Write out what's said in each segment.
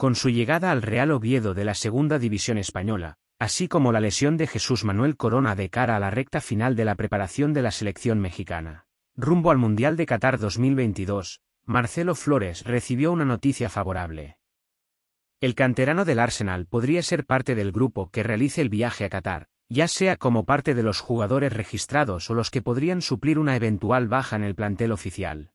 Con su llegada al Real Oviedo de la Segunda División Española, así como la lesión de Jesús Manuel Corona de cara a la recta final de la preparación de la selección mexicana. Rumbo al Mundial de Qatar 2022, Marcelo Flores recibió una noticia favorable. El canterano del Arsenal podría ser parte del grupo que realice el viaje a Qatar, ya sea como parte de los jugadores registrados o los que podrían suplir una eventual baja en el plantel oficial.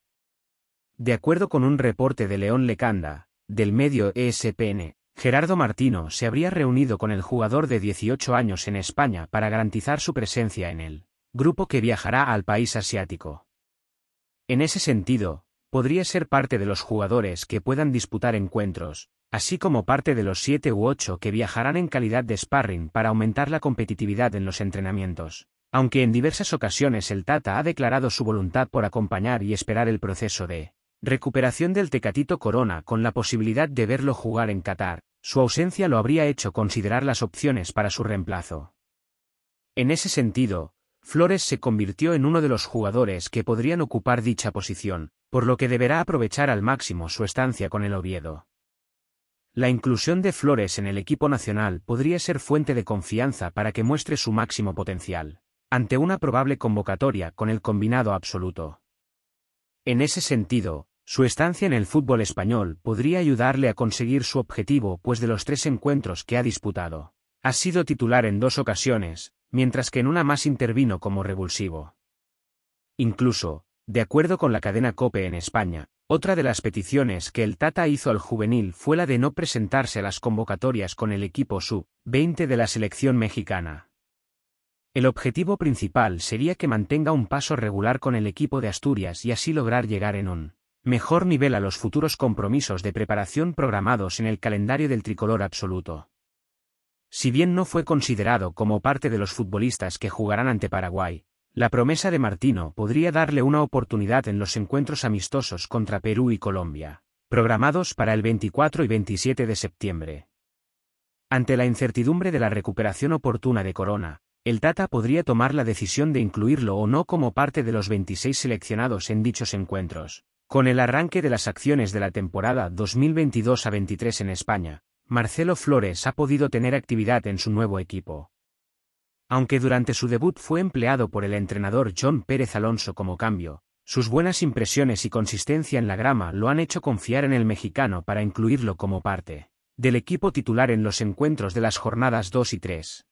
De acuerdo con un reporte de León Lecanda, del medio ESPN, Gerardo Martino se habría reunido con el jugador de 18 años en España para garantizar su presencia en el grupo que viajará al país asiático. En ese sentido, podría ser parte de los jugadores que puedan disputar encuentros, así como parte de los 7 u 8 que viajarán en calidad de sparring para aumentar la competitividad en los entrenamientos, aunque en diversas ocasiones el Tata ha declarado su voluntad por acompañar y esperar el proceso de Recuperación del Tecatito Corona con la posibilidad de verlo jugar en Qatar, su ausencia lo habría hecho considerar las opciones para su reemplazo. En ese sentido, Flores se convirtió en uno de los jugadores que podrían ocupar dicha posición, por lo que deberá aprovechar al máximo su estancia con el Oviedo. La inclusión de Flores en el equipo nacional podría ser fuente de confianza para que muestre su máximo potencial, ante una probable convocatoria con el combinado absoluto. En ese sentido, su estancia en el fútbol español podría ayudarle a conseguir su objetivo pues de los tres encuentros que ha disputado, ha sido titular en dos ocasiones, mientras que en una más intervino como revulsivo. Incluso, de acuerdo con la cadena COPE en España, otra de las peticiones que el Tata hizo al juvenil fue la de no presentarse a las convocatorias con el equipo sub-20 de la selección mexicana. El objetivo principal sería que mantenga un paso regular con el equipo de Asturias y así lograr llegar en un mejor nivela los futuros compromisos de preparación programados en el calendario del tricolor absoluto. Si bien no fue considerado como parte de los futbolistas que jugarán ante Paraguay, la promesa de Martino podría darle una oportunidad en los encuentros amistosos contra Perú y Colombia, programados para el 24 y 27 de septiembre. Ante la incertidumbre de la recuperación oportuna de Corona, el Tata podría tomar la decisión de incluirlo o no como parte de los 26 seleccionados en dichos encuentros, con el arranque de las acciones de la temporada 2022 a 23 en España, Marcelo Flores ha podido tener actividad en su nuevo equipo. Aunque durante su debut fue empleado por el entrenador John Pérez Alonso como cambio, sus buenas impresiones y consistencia en la grama lo han hecho confiar en el mexicano para incluirlo como parte del equipo titular en los encuentros de las jornadas 2 y 3.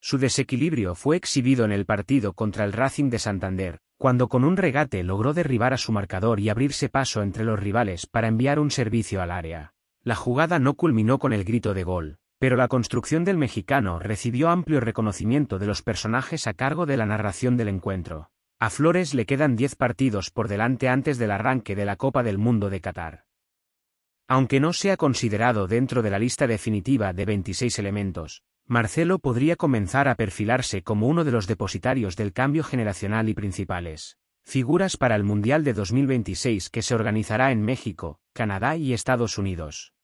Su desequilibrio fue exhibido en el partido contra el Racing de Santander, cuando con un regate logró derribar a su marcador y abrirse paso entre los rivales para enviar un servicio al área. La jugada no culminó con el grito de gol, pero la construcción del mexicano recibió amplio reconocimiento de los personajes a cargo de la narración del encuentro. A Flores le quedan 10 partidos por delante antes del arranque de la Copa del Mundo de Qatar. Aunque no sea considerado dentro de la lista definitiva de 26 elementos, Marcelo podría comenzar a perfilarse como uno de los depositarios del cambio generacional y principales figuras para el Mundial de 2026 que se organizará en México, Canadá y Estados Unidos.